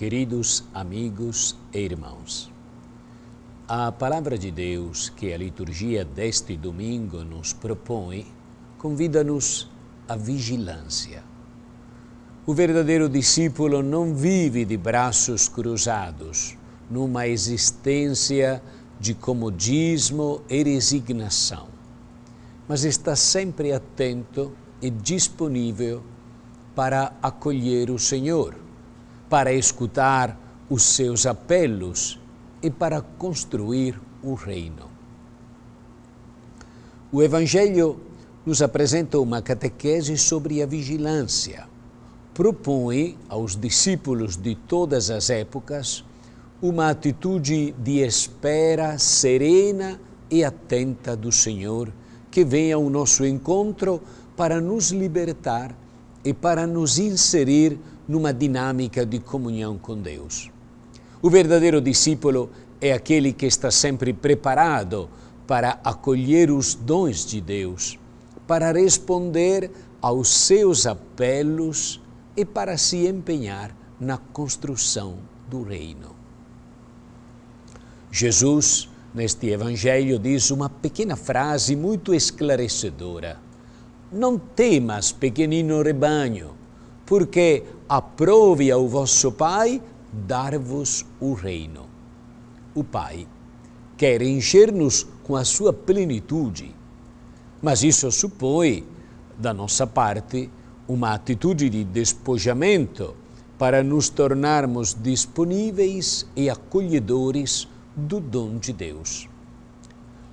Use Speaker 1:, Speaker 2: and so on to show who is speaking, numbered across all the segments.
Speaker 1: Queridos amigos e irmãos, a palavra de Deus que a liturgia deste domingo nos propõe convida-nos à vigilância. O verdadeiro discípulo não vive de braços cruzados, numa existência de comodismo e resignação, mas está sempre atento e disponível para acolher o Senhor para escutar os seus apelos e para construir o reino. O Evangelho nos apresenta uma catequese sobre a vigilância. Propõe aos discípulos de todas as épocas uma atitude de espera serena e atenta do Senhor, que vem ao nosso encontro para nos libertar e para nos inserir numa dinâmica de comunhão com Deus. O verdadeiro discípulo é aquele que está sempre preparado para acolher os dons de Deus, para responder aos seus apelos e para se empenhar na construção do reino. Jesus, neste Evangelho, diz uma pequena frase muito esclarecedora: Não temas, pequenino rebanho, porque aprove ao vosso Pai dar-vos o reino. O Pai quer encher-nos com a sua plenitude, mas isso supõe, da nossa parte, uma atitude de despojamento para nos tornarmos disponíveis e acolhedores do dom de Deus.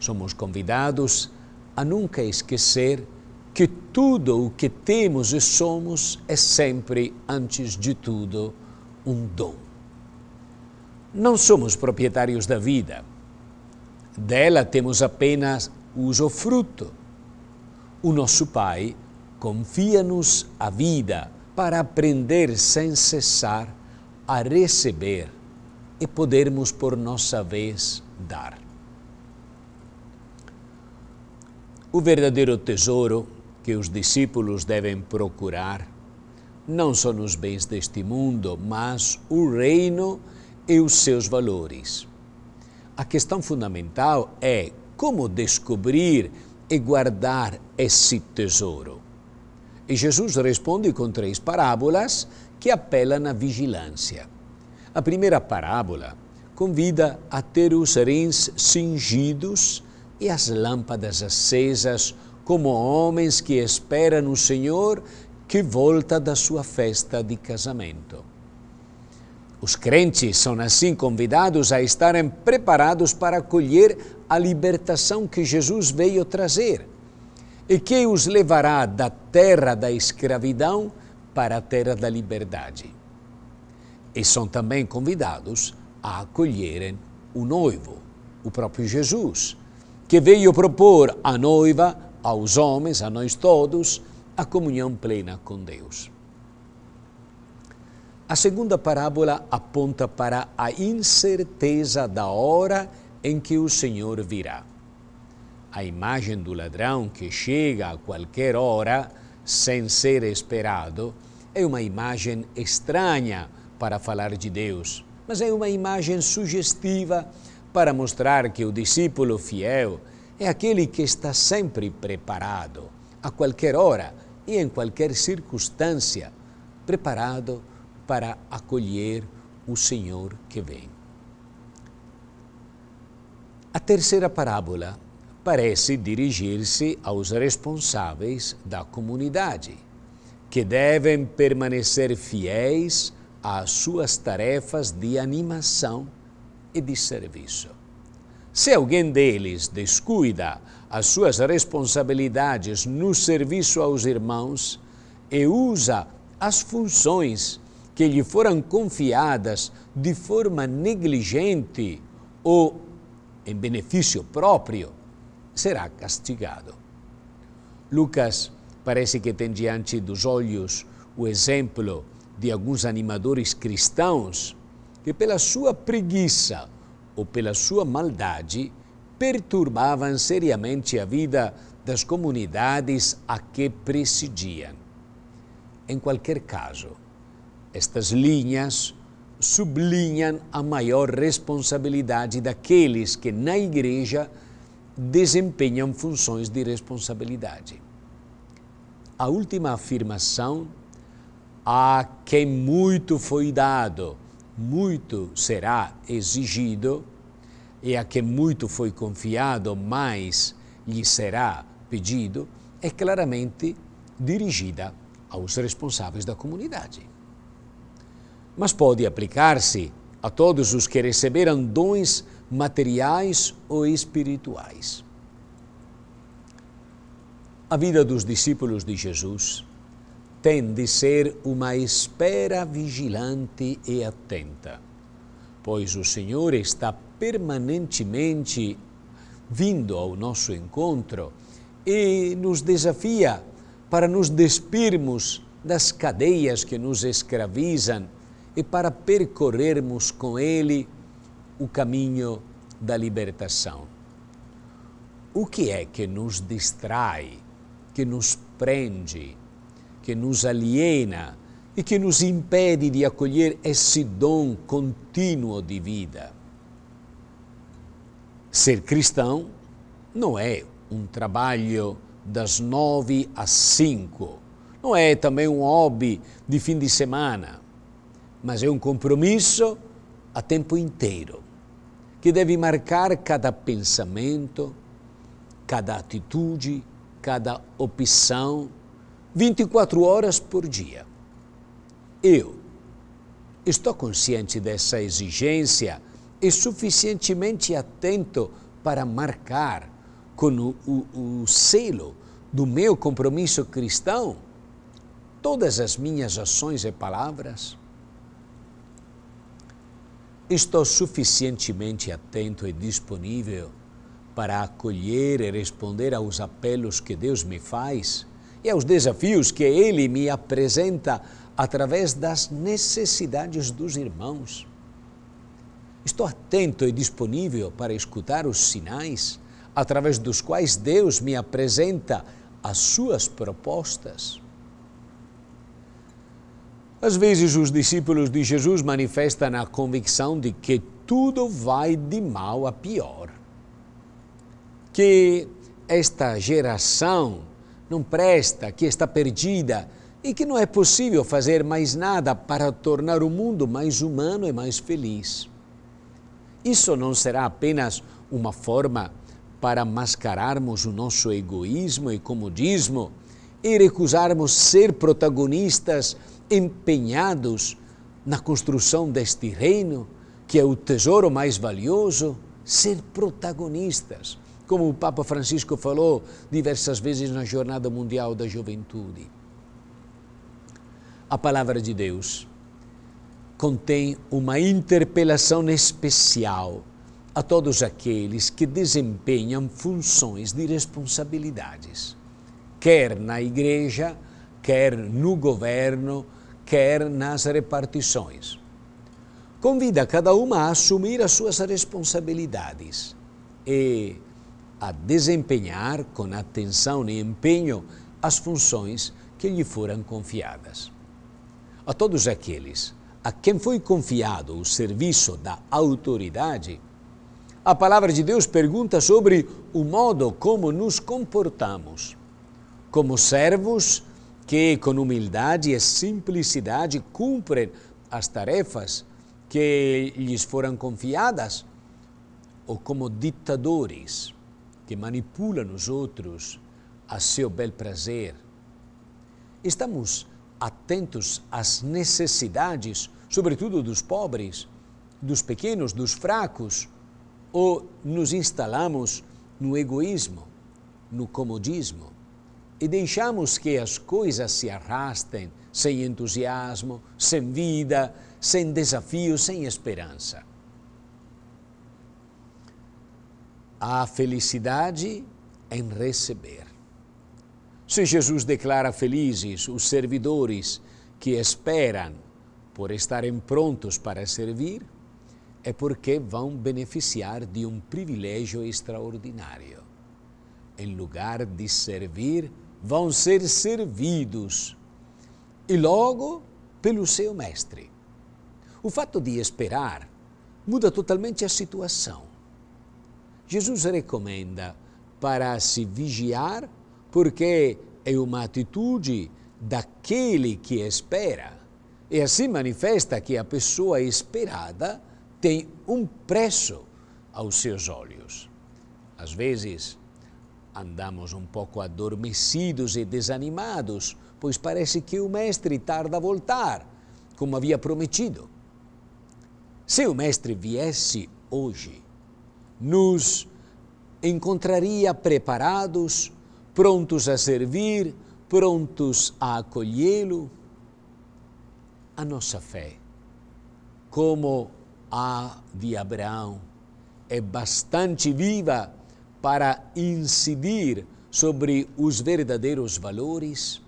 Speaker 1: Somos convidados a nunca esquecer que tudo o que temos e somos é sempre, antes de tudo, um dom. Não somos proprietários da vida. Dela temos apenas usufruto. O nosso Pai confia-nos a vida para aprender sem cessar a receber e podermos, por nossa vez, dar. O verdadeiro tesouro que os discípulos devem procurar não são os bens deste mundo, mas o reino e os seus valores. A questão fundamental é como descobrir e guardar esse tesouro. E Jesus responde com três parábolas que apelam à vigilância. A primeira parábola convida a ter os rins cingidos e as lâmpadas acesas como homens que esperam o Senhor que volta da sua festa de casamento. Os crentes são assim convidados a estarem preparados para acolher a libertação que Jesus veio trazer e que os levará da terra da escravidão para a terra da liberdade. E são também convidados a acolherem o noivo, o próprio Jesus, que veio propor à noiva aos homens, a nós todos, a comunhão plena com Deus. A segunda parábola aponta para a incerteza da hora em que o Senhor virá. A imagem do ladrão que chega a qualquer hora sem ser esperado é uma imagem estranha para falar de Deus, mas é uma imagem sugestiva para mostrar que o discípulo fiel é aquele que está sempre preparado, a qualquer hora e em qualquer circunstância, preparado para acolher o Senhor que vem. A terceira parábola parece dirigir-se aos responsáveis da comunidade, que devem permanecer fiéis às suas tarefas de animação e de serviço. Se alguém deles descuida as suas responsabilidades no serviço aos irmãos e usa as funções que lhe foram confiadas de forma negligente ou em benefício próprio, será castigado. Lucas parece que tem diante dos olhos o exemplo de alguns animadores cristãos que, pela sua preguiça, ou pela sua maldade, perturbavam seriamente a vida das comunidades a que presidiam. Em qualquer caso, estas linhas sublinham a maior responsabilidade daqueles que na igreja desempenham funções de responsabilidade. A última afirmação, a quem muito foi dado, muito será exigido e a que muito foi confiado, mais lhe será pedido, é claramente dirigida aos responsáveis da comunidade. Mas pode aplicar-se a todos os que receberam dons materiais ou espirituais. A vida dos discípulos de Jesus tem de ser uma espera vigilante e atenta, pois o Senhor está permanentemente vindo ao nosso encontro e nos desafia para nos despirmos das cadeias que nos escravizam e para percorrermos com Ele o caminho da libertação. O que é que nos distrai, que nos prende, que nos aliena e que nos impede de acolher esse dom contínuo de vida. Ser cristão não é um trabalho das nove às cinco, não é também um hobby de fim de semana, mas é um compromisso a tempo inteiro, que deve marcar cada pensamento, cada atitude, cada opção 24 horas por dia. Eu estou consciente dessa exigência e suficientemente atento para marcar com o, o, o selo do meu compromisso cristão todas as minhas ações e palavras? Estou suficientemente atento e disponível para acolher e responder aos apelos que Deus me faz? e aos desafios que ele me apresenta através das necessidades dos irmãos. Estou atento e disponível para escutar os sinais através dos quais Deus me apresenta as suas propostas. Às vezes, os discípulos de Jesus manifestam a convicção de que tudo vai de mal a pior. Que esta geração não presta, que está perdida e que não é possível fazer mais nada para tornar o mundo mais humano e mais feliz. Isso não será apenas uma forma para mascararmos o nosso egoísmo e comodismo e recusarmos ser protagonistas empenhados na construção deste reino, que é o tesouro mais valioso, ser protagonistas como o Papa Francisco falou diversas vezes na Jornada Mundial da Juventude. A palavra de Deus contém uma interpelação especial a todos aqueles que desempenham funções de responsabilidades, quer na igreja, quer no governo, quer nas repartições. Convida cada uma a assumir as suas responsabilidades e a desempenhar com atenção e empenho as funções que lhe foram confiadas. A todos aqueles a quem foi confiado o serviço da autoridade, a palavra de Deus pergunta sobre o modo como nos comportamos, como servos que, com humildade e simplicidade, cumprem as tarefas que lhes foram confiadas, ou como ditadores que manipula os outros a seu bel prazer. Estamos atentos às necessidades, sobretudo dos pobres, dos pequenos, dos fracos, ou nos instalamos no egoísmo, no comodismo e deixamos que as coisas se arrastem sem entusiasmo, sem vida, sem desafio, sem esperança. Há felicidade em receber. Se Jesus declara felizes os servidores que esperam por estarem prontos para servir, é porque vão beneficiar de um privilégio extraordinário. Em lugar de servir, vão ser servidos e logo pelo seu mestre. O fato de esperar muda totalmente a situação. Jesus recomenda para se vigiar, porque é uma atitude daquele que espera. E assim manifesta que a pessoa esperada tem um preço aos seus olhos. Às vezes, andamos um pouco adormecidos e desanimados, pois parece que o mestre tarda a voltar, como havia prometido. Se o mestre viesse hoje, nos encontraria preparados, prontos a servir, prontos a acolhê-lo. A nossa fé, como a de Abraão, é bastante viva para incidir sobre os verdadeiros valores?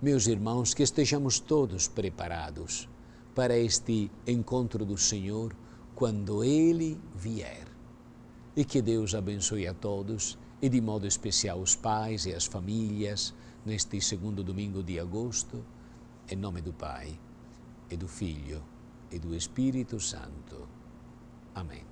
Speaker 1: Meus irmãos, que estejamos todos preparados para este encontro do Senhor quando Ele vier e que Deus abençoe a todos e de modo especial os pais e as famílias neste segundo domingo de agosto, em nome do Pai, e do Filho e do Espírito Santo. Amém.